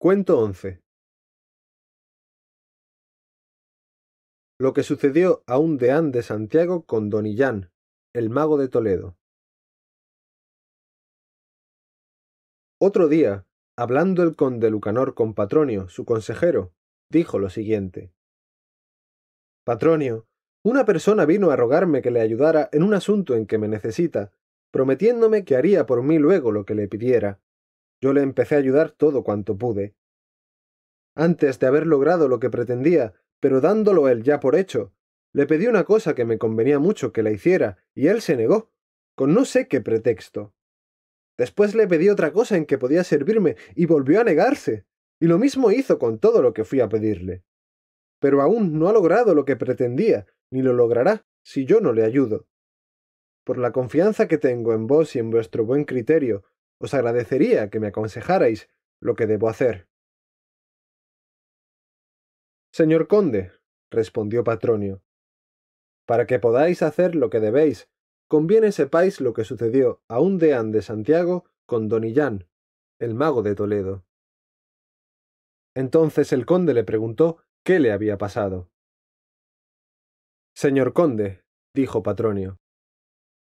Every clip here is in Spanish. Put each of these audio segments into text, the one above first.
Cuento 11. Lo que sucedió a un deán de Santiago con Donillán, el mago de Toledo. Otro día, hablando el conde Lucanor con Patronio, su consejero, dijo lo siguiente. Patronio, una persona vino a rogarme que le ayudara en un asunto en que me necesita, prometiéndome que haría por mí luego lo que le pidiera. Yo le empecé a ayudar todo cuanto pude. Antes de haber logrado lo que pretendía, pero dándolo él ya por hecho, le pedí una cosa que me convenía mucho que la hiciera, y él se negó, con no sé qué pretexto. Después le pedí otra cosa en que podía servirme, y volvió a negarse, y lo mismo hizo con todo lo que fui a pedirle. Pero aún no ha logrado lo que pretendía, ni lo logrará si yo no le ayudo. Por la confianza que tengo en vos y en vuestro buen criterio, os agradecería que me aconsejarais lo que debo hacer. Señor conde, respondió Patronio, para que podáis hacer lo que debéis, conviene sepáis lo que sucedió a un deán de Santiago con Donillán, el mago de Toledo. Entonces el conde le preguntó qué le había pasado. Señor conde, dijo Patronio,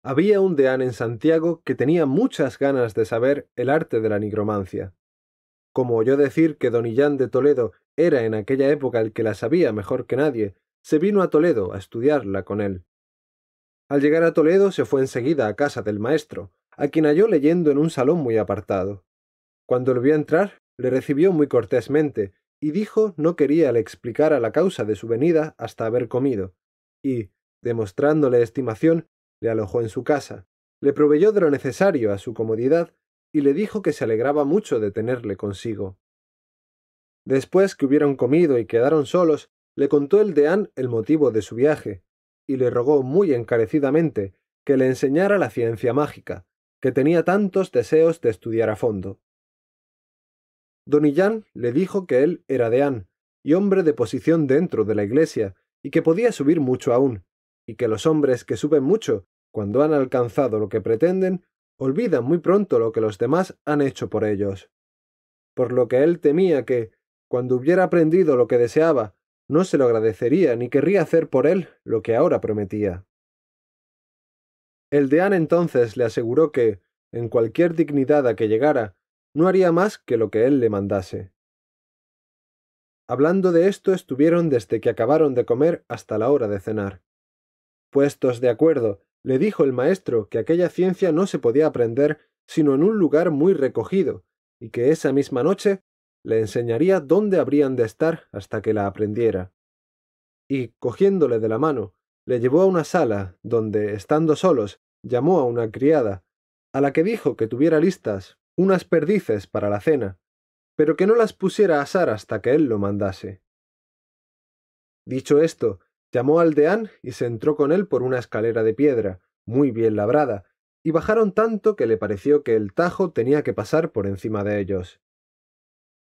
había un deán en Santiago que tenía muchas ganas de saber el arte de la nigromancia. Como oyó decir que don Illán de Toledo era en aquella época el que la sabía mejor que nadie, se vino a Toledo a estudiarla con él. Al llegar a Toledo se fue enseguida a casa del maestro, a quien halló leyendo en un salón muy apartado. Cuando lo vio entrar, le recibió muy cortésmente y dijo no quería le a la causa de su venida hasta haber comido, y, demostrándole estimación, le alojó en su casa, le proveyó de lo necesario a su comodidad y le dijo que se alegraba mucho de tenerle consigo. Después que hubieron comido y quedaron solos, le contó el deán el motivo de su viaje, y le rogó muy encarecidamente que le enseñara la ciencia mágica, que tenía tantos deseos de estudiar a fondo. Donillán le dijo que él era deán, y hombre de posición dentro de la iglesia, y que podía subir mucho aún, y que los hombres que suben mucho cuando han alcanzado lo que pretenden, olvidan muy pronto lo que los demás han hecho por ellos. Por lo que él temía que, cuando hubiera aprendido lo que deseaba, no se lo agradecería ni querría hacer por él lo que ahora prometía. El deán entonces le aseguró que, en cualquier dignidad a que llegara, no haría más que lo que él le mandase. Hablando de esto estuvieron desde que acabaron de comer hasta la hora de cenar. Puestos de acuerdo le dijo el maestro que aquella ciencia no se podía aprender sino en un lugar muy recogido, y que esa misma noche le enseñaría dónde habrían de estar hasta que la aprendiera. Y, cogiéndole de la mano, le llevó a una sala, donde, estando solos, llamó a una criada, a la que dijo que tuviera listas unas perdices para la cena, pero que no las pusiera a asar hasta que él lo mandase. Dicho esto, Llamó al deán y se entró con él por una escalera de piedra, muy bien labrada, y bajaron tanto que le pareció que el tajo tenía que pasar por encima de ellos.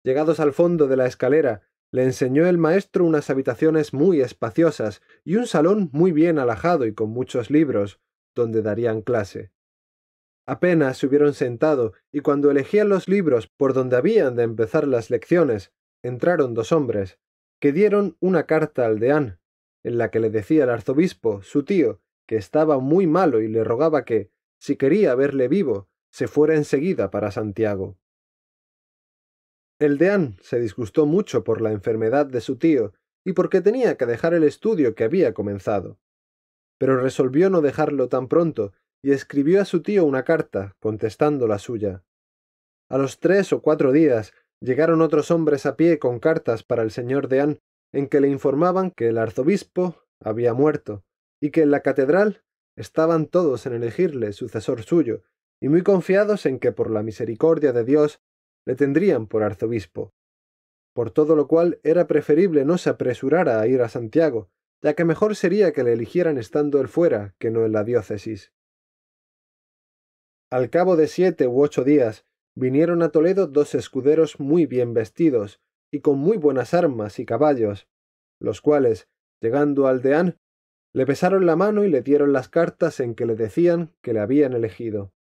Llegados al fondo de la escalera, le enseñó el maestro unas habitaciones muy espaciosas y un salón muy bien alajado y con muchos libros, donde darían clase. Apenas se hubieron sentado y cuando elegían los libros por donde habían de empezar las lecciones, entraron dos hombres, que dieron una carta al deán, en la que le decía el arzobispo, su tío, que estaba muy malo y le rogaba que, si quería verle vivo, se fuera enseguida para Santiago. El deán se disgustó mucho por la enfermedad de su tío y porque tenía que dejar el estudio que había comenzado. Pero resolvió no dejarlo tan pronto y escribió a su tío una carta, contestando la suya. A los tres o cuatro días llegaron otros hombres a pie con cartas para el señor deán en que le informaban que el arzobispo había muerto y que en la catedral estaban todos en elegirle sucesor suyo, y muy confiados en que por la misericordia de Dios le tendrían por arzobispo. Por todo lo cual era preferible no se apresurara a ir a Santiago, ya que mejor sería que le eligieran estando él fuera que no en la diócesis. Al cabo de siete u ocho días vinieron a Toledo dos escuderos muy bien vestidos, y con muy buenas armas y caballos, los cuales, llegando al deán, le pesaron la mano y le dieron las cartas en que le decían que le habían elegido.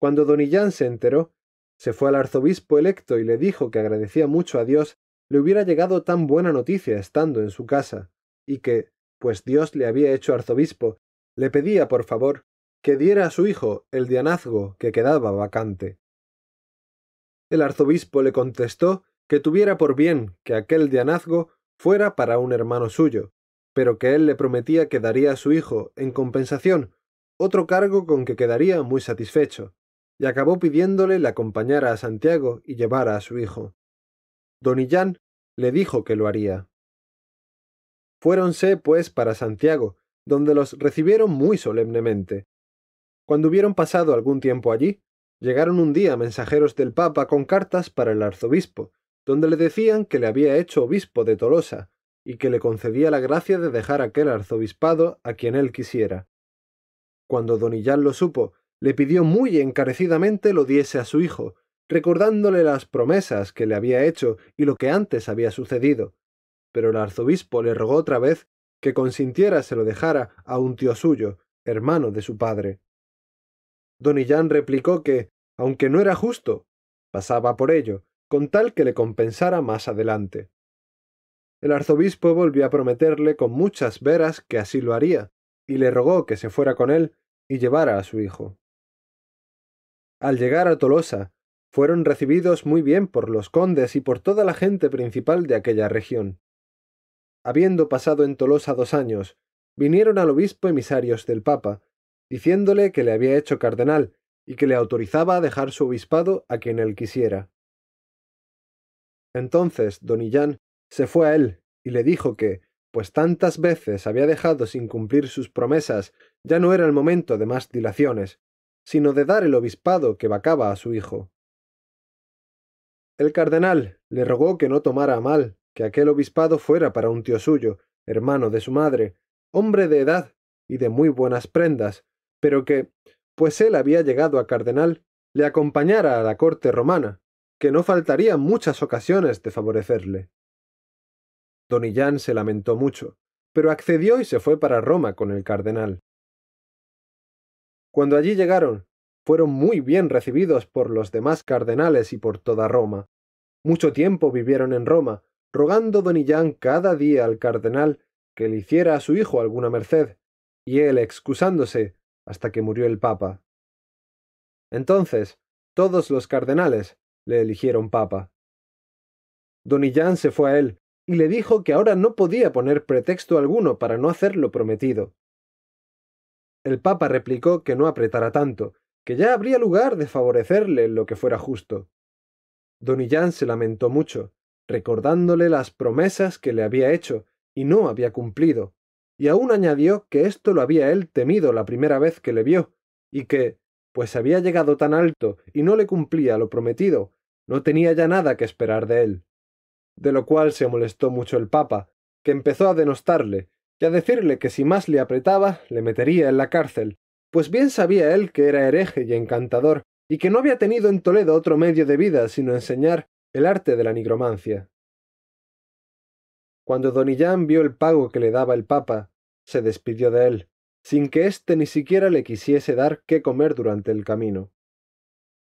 Cuando Donillán se enteró, se fue al arzobispo electo y le dijo que agradecía mucho a Dios le hubiera llegado tan buena noticia estando en su casa, y que, pues Dios le había hecho arzobispo, le pedía, por favor, que diera a su hijo el dianazgo que quedaba vacante. El arzobispo le contestó que tuviera por bien que aquel dianazgo fuera para un hermano suyo, pero que él le prometía que daría a su hijo, en compensación, otro cargo con que quedaría muy satisfecho, y acabó pidiéndole le acompañara a Santiago y llevara a su hijo. Don le dijo que lo haría. Fuéronse, pues, para Santiago, donde los recibieron muy solemnemente. Cuando hubieron pasado algún tiempo allí, llegaron un día mensajeros del Papa con cartas para el arzobispo, donde le decían que le había hecho obispo de Tolosa y que le concedía la gracia de dejar aquel arzobispado a quien él quisiera. Cuando Donillán lo supo, le pidió muy encarecidamente lo diese a su hijo, recordándole las promesas que le había hecho y lo que antes había sucedido. Pero el arzobispo le rogó otra vez que consintiera se lo dejara a un tío suyo, hermano de su padre. Donillán replicó que, aunque no era justo, pasaba por ello, con tal que le compensara más adelante. El arzobispo volvió a prometerle con muchas veras que así lo haría, y le rogó que se fuera con él y llevara a su hijo. Al llegar a Tolosa, fueron recibidos muy bien por los condes y por toda la gente principal de aquella región. Habiendo pasado en Tolosa dos años, vinieron al obispo emisarios del Papa, diciéndole que le había hecho cardenal y que le autorizaba a dejar su obispado a quien él quisiera. Entonces Donillán se fue a él y le dijo que, pues tantas veces había dejado sin cumplir sus promesas, ya no era el momento de más dilaciones, sino de dar el obispado que vacaba a su hijo. El cardenal le rogó que no tomara mal que aquel obispado fuera para un tío suyo, hermano de su madre, hombre de edad y de muy buenas prendas, pero que, pues él había llegado a cardenal, le acompañara a la corte romana, que no faltarían muchas ocasiones de favorecerle. Donillán se lamentó mucho, pero accedió y se fue para Roma con el cardenal. Cuando allí llegaron, fueron muy bien recibidos por los demás cardenales y por toda Roma. Mucho tiempo vivieron en Roma, rogando Donillán cada día al cardenal que le hiciera a su hijo alguna merced, y él excusándose hasta que murió el Papa. Entonces, todos los cardenales, le eligieron papa. Donillán se fue a él y le dijo que ahora no podía poner pretexto alguno para no hacer lo prometido. El papa replicó que no apretara tanto, que ya habría lugar de favorecerle lo que fuera justo. Donillán se lamentó mucho, recordándole las promesas que le había hecho y no había cumplido, y aún añadió que esto lo había él temido la primera vez que le vio, y que, pues había llegado tan alto y no le cumplía lo prometido, no tenía ya nada que esperar de él. De lo cual se molestó mucho el Papa, que empezó a denostarle y a decirle que si más le apretaba, le metería en la cárcel, pues bien sabía él que era hereje y encantador, y que no había tenido en Toledo otro medio de vida sino enseñar el arte de la nigromancia. Cuando Donillán vio el pago que le daba el Papa, se despidió de él, sin que éste ni siquiera le quisiese dar qué comer durante el camino.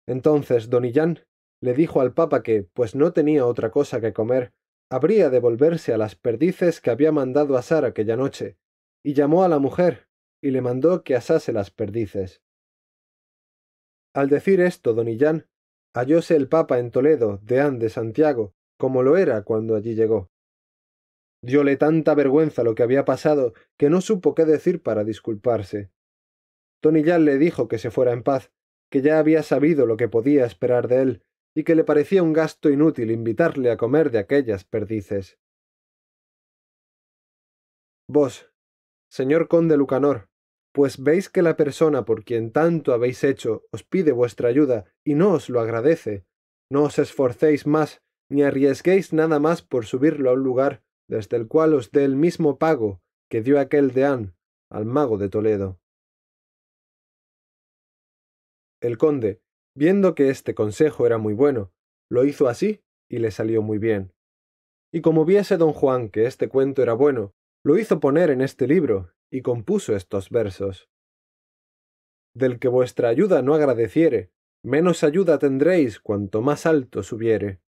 Entonces Donillán, le dijo al Papa que, pues no tenía otra cosa que comer, habría de volverse a las perdices que había mandado asar aquella noche, y llamó a la mujer, y le mandó que asase las perdices. Al decir esto, don Illán, hallóse el Papa en Toledo, deán de Santiago, como lo era cuando allí llegó. Diole tanta vergüenza lo que había pasado que no supo qué decir para disculparse. Don le dijo que se fuera en paz, que ya había sabido lo que podía esperar de él, y que le parecía un gasto inútil invitarle a comer de aquellas perdices. Vos, señor conde Lucanor, pues veis que la persona por quien tanto habéis hecho os pide vuestra ayuda y no os lo agradece, no os esforcéis más ni arriesguéis nada más por subirlo a un lugar desde el cual os dé el mismo pago que dio aquel deán al mago de Toledo. El conde, Viendo que este consejo era muy bueno, lo hizo así y le salió muy bien. Y como viese don Juan que este cuento era bueno, lo hizo poner en este libro y compuso estos versos. Del que vuestra ayuda no agradeciere, menos ayuda tendréis cuanto más alto subiere.